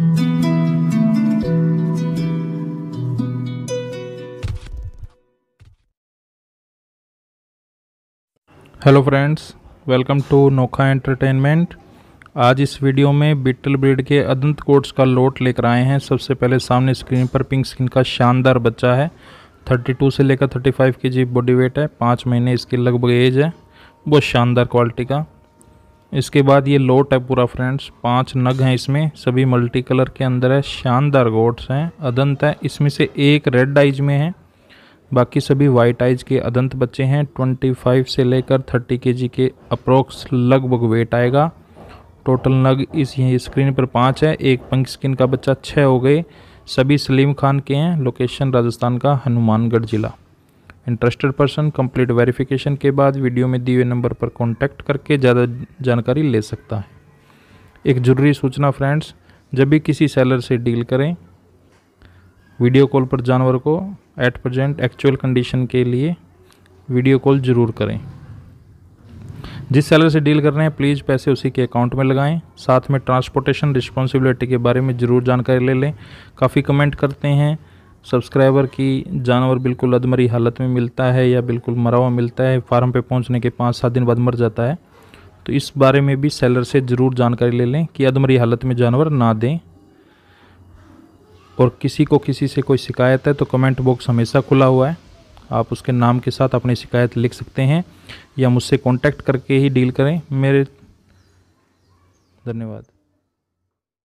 hello friends welcome to Nokha entertainment आज इस video में बिटल ब्रिड के अदंत कोट्स का लोट लेकर आए हैं सबसे पहले सामने स्क्रीन पर पिंक स्किन का शानदार बच्चा है 32 से लेकर 35 के जी बॉडी वेट है पाँच महीने इसकी लगभग एज है बहुत शानदार क्वालिटी का इसके बाद ये लोट है पूरा फ्रेंड्स पांच नग हैं इसमें सभी मल्टी कलर के अंदर है शानदार गोट्स हैं अदंत है इसमें से एक रेड आइज में है बाकी सभी वाइट आइज के अदंत बच्चे हैं 25 से लेकर 30 के के अप्रोक्स लगभग वेट आएगा टोटल नग इस ये स्क्रीन पर पाँच है एक पंख स्किन का बच्चा छः हो गए सभी सलीम खान के हैं लोकेशन राजस्थान का हनुमानगढ़ ज़िला इंटरेस्टेड पर्सन कंप्लीट वेरिफिकेशन के बाद वीडियो में दिए हुए नंबर पर कॉन्टैक्ट करके ज़्यादा जानकारी ले सकता है एक ज़रूरी सूचना फ्रेंड्स जब भी किसी सेलर से डील करें वीडियो कॉल पर जानवर को एट प्रजेंट एक्चुअल कंडीशन के लिए वीडियो कॉल ज़रूर करें जिस सेलर से डील कर रहे हैं प्लीज़ पैसे उसी के अकाउंट में लगाएं साथ में ट्रांसपोर्टेशन रिस्पॉन्सिबिलिटी के बारे में ज़रूर जानकारी ले लें काफ़ी कमेंट करते हैं सब्सक्राइबर की जानवर बिल्कुल अधमरी हालत में मिलता है या बिल्कुल मरा हुआ मिलता है फार्म पे पहुंचने के पाँच सात दिन बाद मर जाता है तो इस बारे में भी सेलर से ज़रूर जानकारी ले लें कि अधमरी हालत में जानवर ना दें और किसी को किसी से कोई शिकायत है तो कमेंट बॉक्स हमेशा खुला हुआ है आप उसके नाम के साथ अपनी शिकायत लिख सकते हैं या मुझसे कॉन्टैक्ट करके ही डील करें मेरे धन्यवाद